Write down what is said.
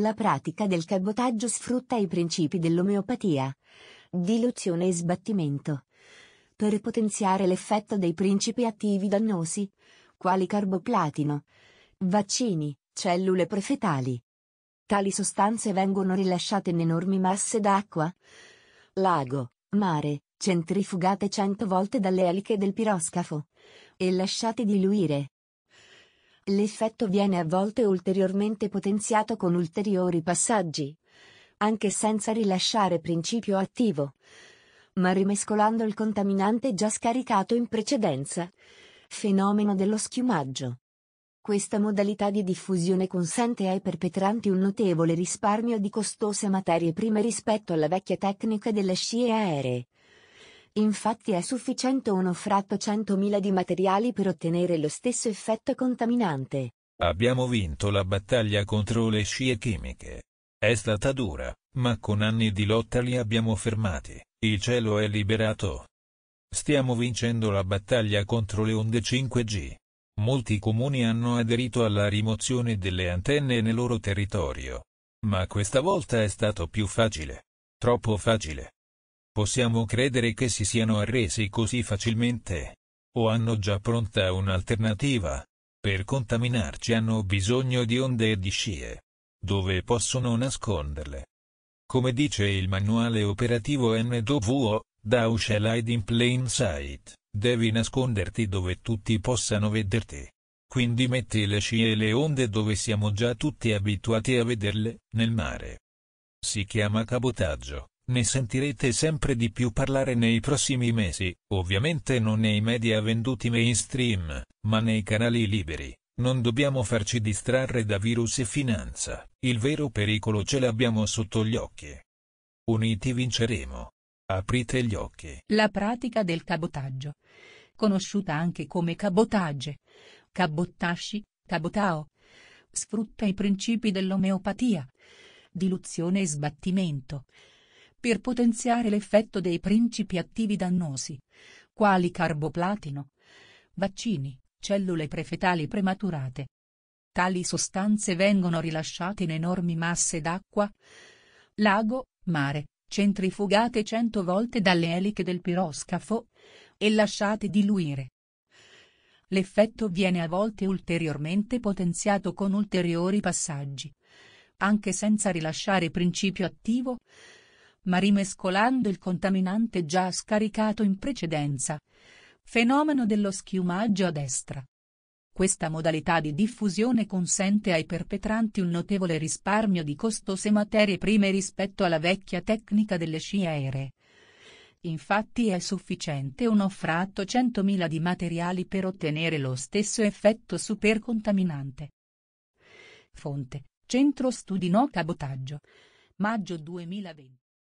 La pratica del cabotaggio sfrutta i principi dell'omeopatia. Diluzione e sbattimento. Per potenziare l'effetto dei principi attivi dannosi, quali carboplatino, vaccini, cellule prefetali. Tali sostanze vengono rilasciate in enormi masse d'acqua, lago, mare, centrifugate cento volte dalle eliche del piroscafo e lasciate diluire, L'effetto viene a volte ulteriormente potenziato con ulteriori passaggi, anche senza rilasciare principio attivo, ma rimescolando il contaminante già scaricato in precedenza. Fenomeno dello schiumaggio. Questa modalità di diffusione consente ai perpetranti un notevole risparmio di costose materie prime rispetto alla vecchia tecnica delle scie aeree. Infatti è sufficiente uno fratto 100.000 di materiali per ottenere lo stesso effetto contaminante. Abbiamo vinto la battaglia contro le scie chimiche. È stata dura, ma con anni di lotta li abbiamo fermati, il cielo è liberato. Stiamo vincendo la battaglia contro le onde 5G. Molti comuni hanno aderito alla rimozione delle antenne nel loro territorio. Ma questa volta è stato più facile. Troppo facile. Possiamo credere che si siano arresi così facilmente? O hanno già pronta un'alternativa? Per contaminarci hanno bisogno di onde e di scie. Dove possono nasconderle? Come dice il manuale operativo NWO, Thou shall hide in plain sight, devi nasconderti dove tutti possano vederti. Quindi metti le scie e le onde dove siamo già tutti abituati a vederle, nel mare. Si chiama cabotaggio. Ne sentirete sempre di più parlare nei prossimi mesi, ovviamente non nei media venduti mainstream, ma nei canali liberi. Non dobbiamo farci distrarre da virus e finanza, il vero pericolo ce l'abbiamo sotto gli occhi. Uniti vinceremo. Aprite gli occhi. La pratica del cabotaggio. Conosciuta anche come cabotage. Cabottashi, cabotao. Sfrutta i principi dell'omeopatia. Diluzione e sbattimento per potenziare l'effetto dei principi attivi dannosi, quali carboplatino, vaccini, cellule prefetali prematurate. Tali sostanze vengono rilasciate in enormi masse d'acqua, lago, mare, centrifugate cento volte dalle eliche del piroscafo, e lasciate diluire. L'effetto viene a volte ulteriormente potenziato con ulteriori passaggi, anche senza rilasciare principio attivo, ma rimescolando il contaminante già scaricato in precedenza. Fenomeno dello schiumaggio a destra. Questa modalità di diffusione consente ai perpetranti un notevole risparmio di costose materie prime rispetto alla vecchia tecnica delle scie aeree. Infatti è sufficiente un offratto 100.000 di materiali per ottenere lo stesso effetto supercontaminante. Fonte, Centro Studi No Cabotaggio. Maggio 2020.